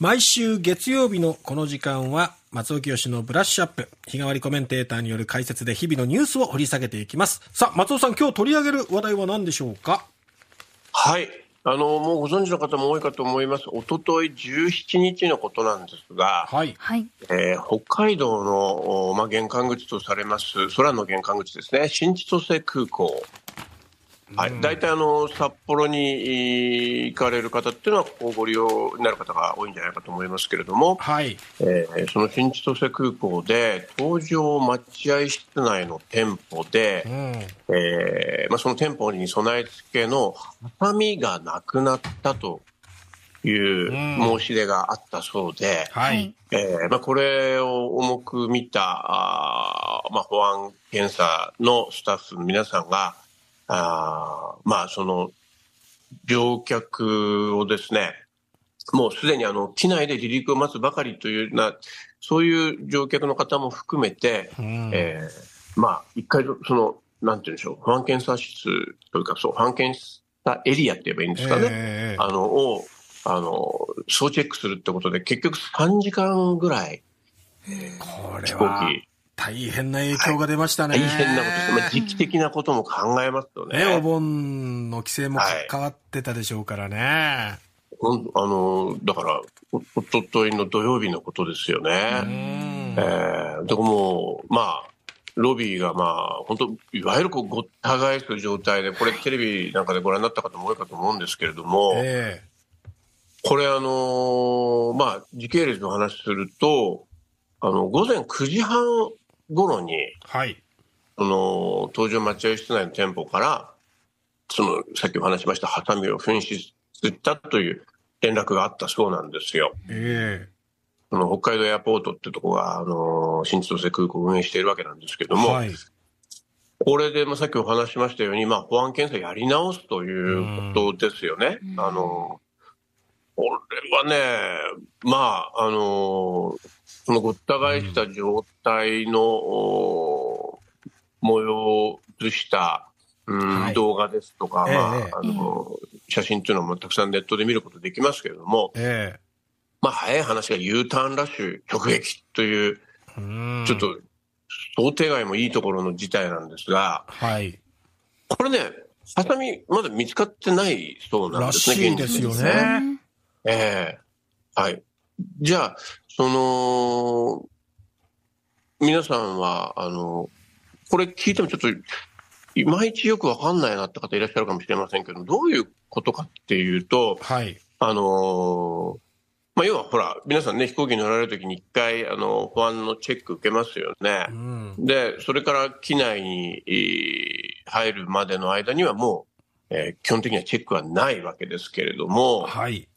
毎週月曜日のこの時間は松尾清のブラッシュアップ日替わりコメンテーターによる解説で日々のニュースを掘り下げていきますさあ松尾さん今日取り上げる話題は何でしょうかはいあのもうご存知の方も多いかと思いますおととい17日のことなんですが、はいえー、北海道の、まあ、玄関口とされます空の玄関口ですね新千歳空港はい、大体あの札幌に行かれる方っていうのは、ここをご利用になる方が多いんじゃないかと思いますけれども、はいえー、その新千歳空港で、搭乗待合室内の店舗で、うん、えー、まあ、その店舗に備え付けの畳がなくなったという申し出があったそうで、うん、はいえーまあ、これを重く見たあ、まあ、保安検査のスタッフの皆さんが、あまあ、その、乗客をですね、もうすでにあの機内で離陸を待つばかりというな、そういう乗客の方も含めて、うん、えー、まあ、一回、その、なんていうんでしょう、保安検査室というか、そう、保安検査エリアって言えばいいんですかね、えー、あの、を、あの、総チェックするってことで、結局3時間ぐらい、飛行機大変な影響が出ましたね。はい、大変なことです、まあ、時期的なことも考えますよね。ねお盆の規制も変わってたでしょうからね。はい、あの、だから、おとといの土曜日のことですよね。ええー、でもまあ、ロビーがまあ、本当、いわゆるこうごった返す状態で、これ、テレビなんかでご覧になった方も多いかと思うんですけれども、これ、あのー、まあ、時系列の話すると、あの、午前9時半頃に、はい。あの、東上待合室内の店舗から、その、さっきお話しましたハサミを紛失したという連絡があったそうなんですよ。ええーあの北海道エアポートってとこが、あのー、新千歳空港を運営しているわけなんですけども、はい、これで、まあ、さっきお話しましたように、まあ、保安検査やり直すということですよね。あのー、これはね、まあ、あのー、そのごった返した状態の、模様を映した、うんはい、動画ですとか、あ、の、写真というのもたくさんネットで見ることできますけれども、え、まあ、早い話が U ターンラッシュ直撃という、うんちょっと想定外もいいところの事態なんですが、はい、これね、ハサミ、まだ見つかってないそうなんですね、らしいですよね。ええはい。じゃあ、その、皆さんは、あの、これ聞いてもちょっと、いまいちよくわかんないなって方いらっしゃるかもしれませんけど、どういうことかっていうと、はい。あのまあ、要はほら、皆さんね、飛行機に乗られるときに1回、あの、保安のチェック受けますよね。うん、で、それから機内に入るまでの間にはもう、え基本的にはチェックはないわけですけれども、はい。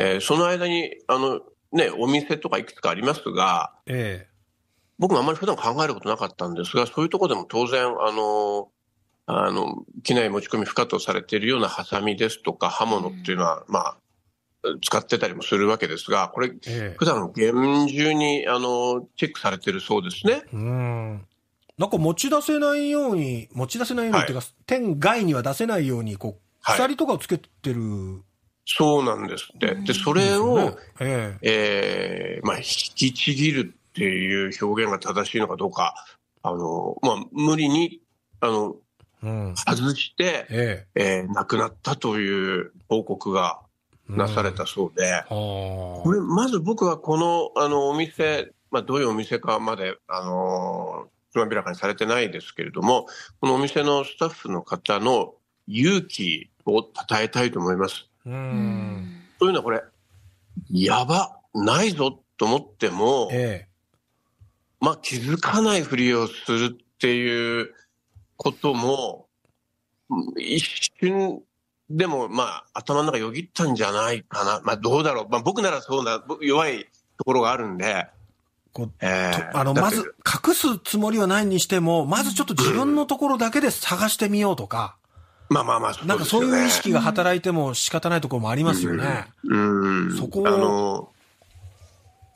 えー、その間に、あの、ね、お店とかいくつかありますが、ええ、僕もあんまり普段考えることなかったんですが、そういうとこでも当然、あの、あの、機内持ち込み不可とされているようなハサミですとか刃物っていうのは、うん、まあ、使ってたりもするわけですが、これ、普段厳重に、あの、チェックされてるそうですね。うん。なんか持ち出せないように、持ち出せないようにっていうか、はい、天外には出せないように、こう、鎖とかをつけてるそうなんですって。で、それを、ええー、まあ、引きちぎるっていう表現が正しいのかどうか、あの、まあ、無理に、あの、うん、外して、えええー、亡くなったという報告がなされたそうで、うん、これまず僕はこのあのお店、まあ、どういうお店かまで、あのー、つまびらかにされてないですけれども、このお店のスタッフの方の勇気を称えたいと思います。うん。というのはこれ、やば、ないぞと思っても、ええ、まあ気づかないふりをするっていうことも、一瞬でもまあ頭の中よぎったんじゃないかな。まあどうだろう。まあ僕ならそうな、弱いところがあるんで。こえあの、まず隠すつもりはないにしても、まずちょっと自分のところだけで探してみようとか。まあまあまあ、ね、なんかそういう意識が働いても仕方ないところもありますよね。うん。うん、そこあの、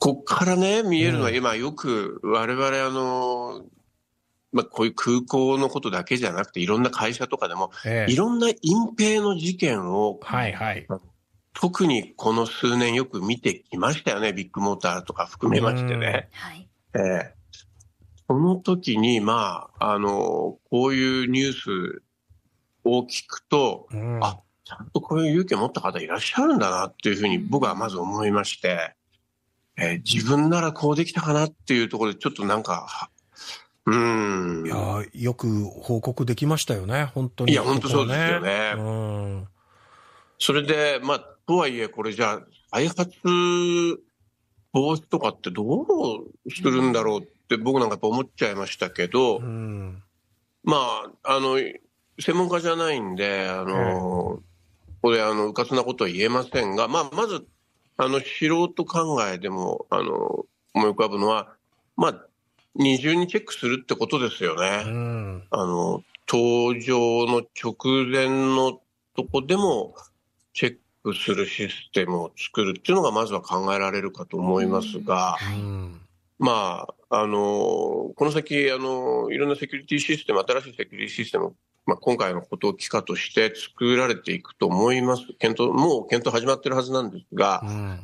こっからね、見えるのは、今よく我々あの、まあこういう空港のことだけじゃなくて、いろんな会社とかでも、ええ、いろんな隠蔽の事件を、はいはい。特にこの数年よく見てきましたよね、ビッグモーターとか含めましてね。はい。ええ。その時に、まあ、あの、こういうニュースを聞くと、うん、あちゃんとこういう勇気を持った方いらっしゃるんだなっていうふうに僕はまず思いまして、えー、自分ならこうできたかなっていうところでちょっとなんか、うん。いや、よく報告できましたよね、本当に。いや、本当そうですよね。うん、それで、まあ、とはいえ、これじゃあ、開発防止とかってどうするんだろうって僕なんかやっぱ思っちゃいましたけど、うん、まあ、あの、専門家じゃないんで、あの、これ、あの、うかつなことは言えませんが、まあ、まず、あの、素人考えでも、あの、思い浮かぶのは、まあ、二重にチェックするってことですよね。うん、あの、登場の直前のとこでも、チェックするシステムを作るっていうのが、まずは考えられるかと思いますが、うん、まあ、あの、この先、あの、いろんなセキュリティシステム、新しいセキュリティシステムまあ、今回のことを機会として作られていくと思います。検討、もう検討始まってるはずなんですが、うん、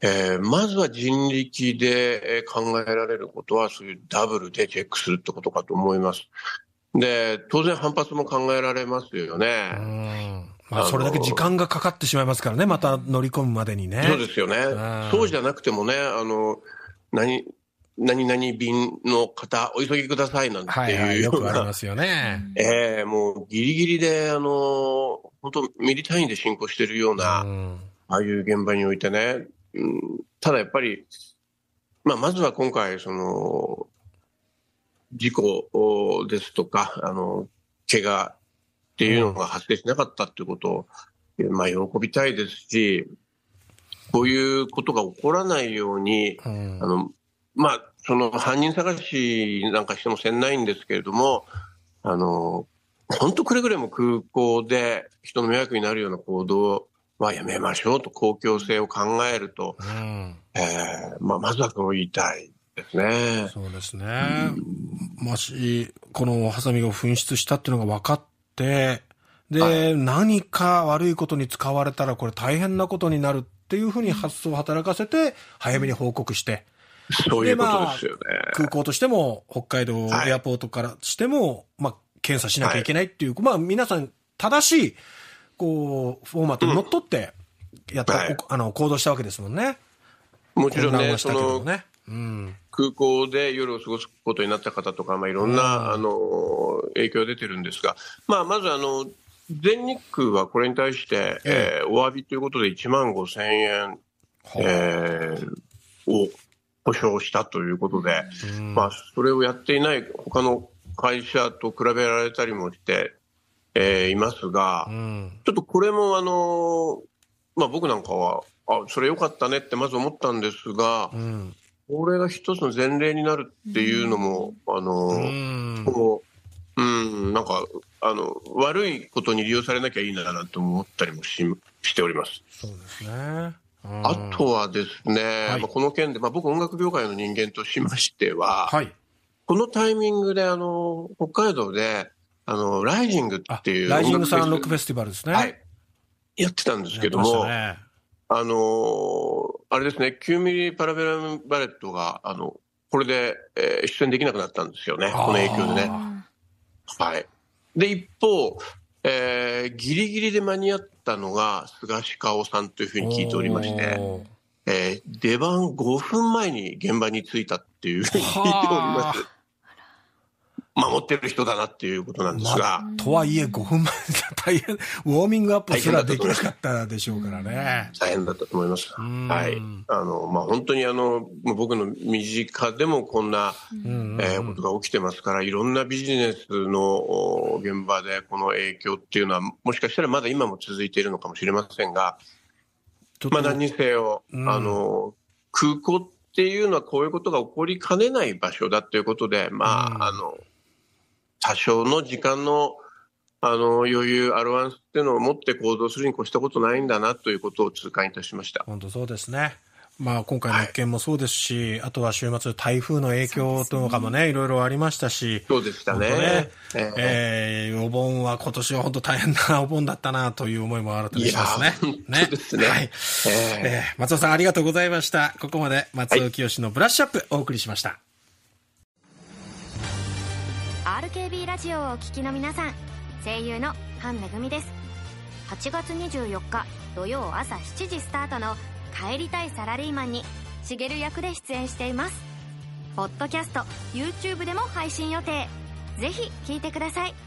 えー、まずは人力で考えられることは、そういうダブルでチェックするってことかと思います。で、当然反発も考えられますよね。うん、まあ、それだけ時間がかかってしまいますからね、また乗り込むまでにね。そうですよね。そうじゃなくてもね、あの、何、何々便の方、お急ぎくださいなんていうような。はい、よくありますよね。ええー、もうギリギリで、あの、本当ミリ単位で進行してるような、うん、ああいう現場においてね、うん、ただやっぱり、まあ、まずは今回、その、事故ですとか、あの、怪我っていうのが発生しなかったっていうことを、うん、まあ、喜びたいですし、こういうことが起こらないように、うん、あの、まあ、その犯人探しなんかしてもせんないんですけれども、あの、本当くれぐれも空港で人の迷惑になるような行動はやめましょうと、公共性を考えると、うん、えー、まあ、まずはそう言いたいですね。そうですね。うん、もし、このハサミが紛失したっていうのが分かって、で、はい、何か悪いことに使われたらこれ大変なことになるっていうふうに発想を働かせて、早めに報告して、そういうことですよね。まあ、空港としても、北海道エアポートからしても、はい、まあ、検査しなきゃいけないっていう、はい、まあ、皆さん、正しい、こう、フォーマットにのっとって、やった、うんはい、あの、行動したわけですもんね。もちろんね、ねその、うん、空港で夜を過ごすことになった方とか、まあ、いろんな、あの影響出てるんですが、まあ、まずあの全日空はこれに対して、ええー、お詫びということで1万5000円、えー、を保証したということで、まあ、それをやっていない他の会社と比べられたりもして、えー、いますが、ちょっとこれもあの、まあ、僕なんかは、あそれ良かったねってまず思ったんですが、これが一つの前例になるっていうのも、あの、こううん、なんか、あの、悪いことに利用されなきゃいいな、なと思ったりもししております。そうですね。あとはですね、はい、まあ、この件で、まあ、僕、音楽業界の人間としましては、はい、このタイミングであの北海道であの、ライジングっていうライジングロックフェスティバルですね。はい、やってたんですけども、ね、あのあれですね、9ミリパラベラムバレットが、あのこれで、えー、出演できなくなったんですよね、この影響でね。はい、で一方えー、ギリギリで間に合ったのが菅鹿央さんというふうに聞いておりまして、えー、出番5分前に現場に着いたっていうふうに聞いております。守ってる人だなっていうことなんですが。まとはいえ5分前大変、ウォーミングアップすらできなかったでしょうからね。大変だったと思います。はい。あの、まあ、本当にあの、僕の身近でもこんな、えー、ことが起きてますから、いろんなビジネスの現場でこの影響っていうのは、もしかしたらまだ今も続いているのかもしれませんが、まあ何にせよ、あの、空港っていうのはこういうことが起こりかねない場所だということで、まあ、うん、あの、多少の時間のあの余裕、アロワンスっていうのを持って行動するに越したことないんだなということを痛感いたしました本当そうですね。まあ、今回の件もそうですし、はい、あとは週末、台風の影響とかもね、いろいろありましたし、そうでしたねね、えー、えー、お盆は今年は本当大変なお盆だったなという思いも新たにしますね。ねですね、はい、えー、松尾さん、ありがとうございました。ここまで松尾清のブラッシュアップ、お送りしました。はい RKB ラジオをお聴きの皆さん声優の菅恵です8月24日土曜朝7時スタートの「帰りたいサラリーマン」にしげる役で出演していますポッドキャスト YouTube でも配信予定ぜひ聴いてください